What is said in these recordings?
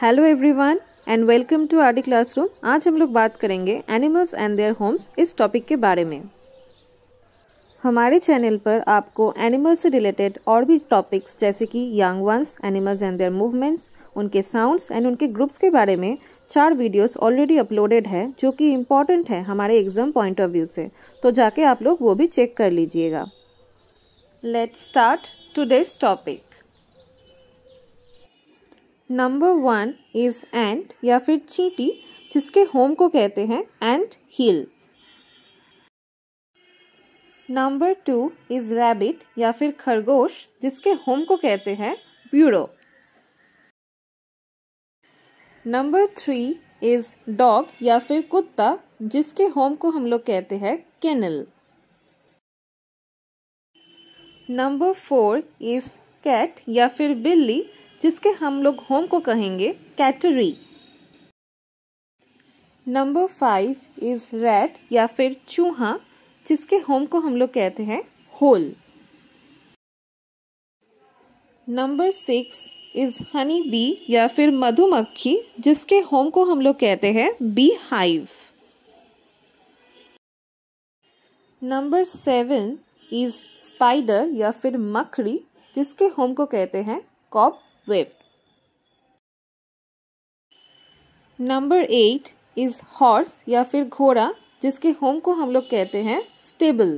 Hello everyone and welcome to R D classroom आज हम लोग बात करेंगे एनिमल्स एंड देयर होम्स इस टॉपिक के बारे में हमारे चैनल पर आपको एनिमल्स से रिलेटेड और भी टॉपिक्स जैसे कि young ones animals and their movements उनके साउंड्स एंड उनके ग्रुप्स के बारे में चार वीडियोस ऑलरेडी अपलोडेड है जो कि इम्पॉर्टेंट है हमारे एग्ज़ाम पॉइंट ऑफ व्यू से तो जाके आप लोग वो भी चेक कर लीजिएगा let start today's topic number one is ant या फिर चींटी जिसके होम को कहते हैं ant hill number two is rabbit या फिर खरगोश जिसके होम को कहते हैं burrow number three is dog या फिर कुत्ता जिसके होम को हम लोग कहते हैं kennel number four is cat या फिर बिल्ली जिसके हम लोग होम को कहेंगे cattery number five is rat या फिर चूहा जिसके होम को हम लोग कहते हैं hole number six is honey bee या फिर मधुमक्खी जिसके होम को हम लोग कहते हैं bee hive number seven is spider या फिर मकड़ी जिसके होम को कहते हैं cobweb web. Number eight is horse या फिर घोड़ा जिसके होम को हम लोग कहते हैं stable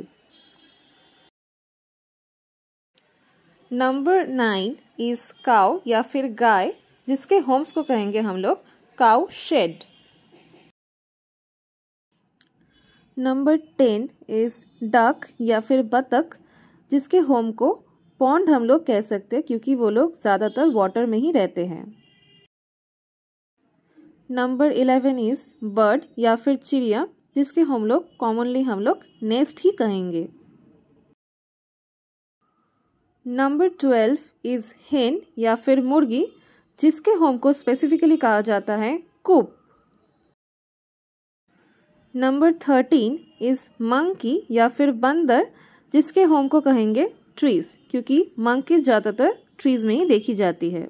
number nine is cow या फिर गाय जिसके होम्स को कहेंगे हम लोग cow shed number ten is duck या फिर बतख जिसके होम को पॉन्ड हम लोग कह सकते हैं क्योंकि वो लोग ज़्यादातर वाटर में ही रहते हैं नंबर इलेवन इज़ बर्ड या फिर चिड़िया जिसके हम लोग कॉमनली हम लोग नेस्ट ही कहेंगे नंबर ट्वेल्व इज़ हेन या फिर मुर्गी जिसके होम को स्पेसिफिकली कहा जाता है coop number thirteen is monkey या फिर बंदर जिसके होम को कहेंगे ट्रीज क्योंकि मंकीज ज़्यादातर ट्रीज में ही देखी जाती है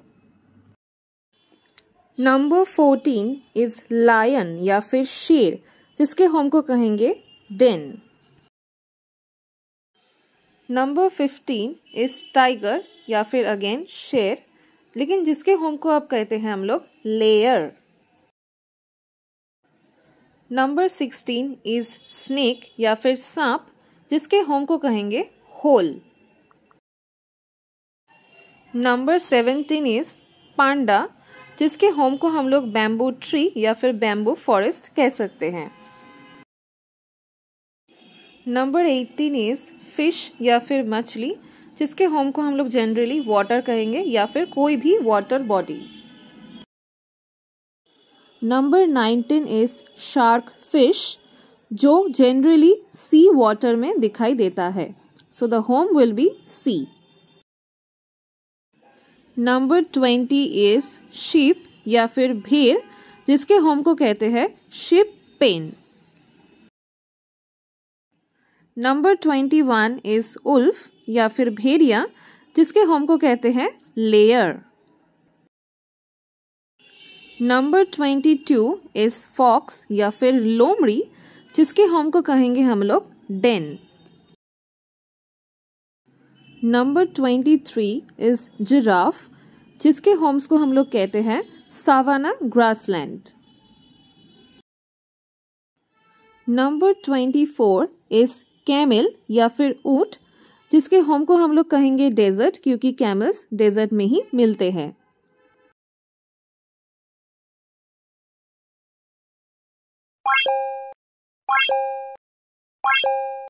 नंबर फोर्टीन इज लायन या फिर शेर जिसके होम को कहेंगे den number fifteen is tiger या फिर अगेन शेर लेकिन जिसके होम को आप कहते हैं हम लोग lair number sixteen is snake या फिर सांप जिसके होम को कहेंगे hole number seventeen is panda जिसके होम को हम लोग बैम्बू ट्री या फिर बैम्बू फॉरेस्ट कह सकते हैं नंबर एटीन इज फिश या फिर मछली जिसके होम को हम लोग जनरली वाटर कहेंगे या फिर कोई भी water body number nineteen is shark fish जो जनरली सी वाटर में दिखाई देता है so the home will be sea number twenty is sheep या फिर भेड़ जिसके होम को कहते हैं sheep pen number twenty one is wolf या फिर भेड़िया जिसके होम को कहते हैं lair number twenty two is fox या फिर लोमड़ी जिसके होम को कहेंगे हम लोग den number twenty three is giraffe जिसके होम्स को हम लोग कहते हैं savannah grassland number twenty four is camel या फिर ऊंट जिसके होम को हम लोग कहेंगे डेजर्ट क्योंकि कैमल्स डेजर्ट में ही मिलते हैं Thank you.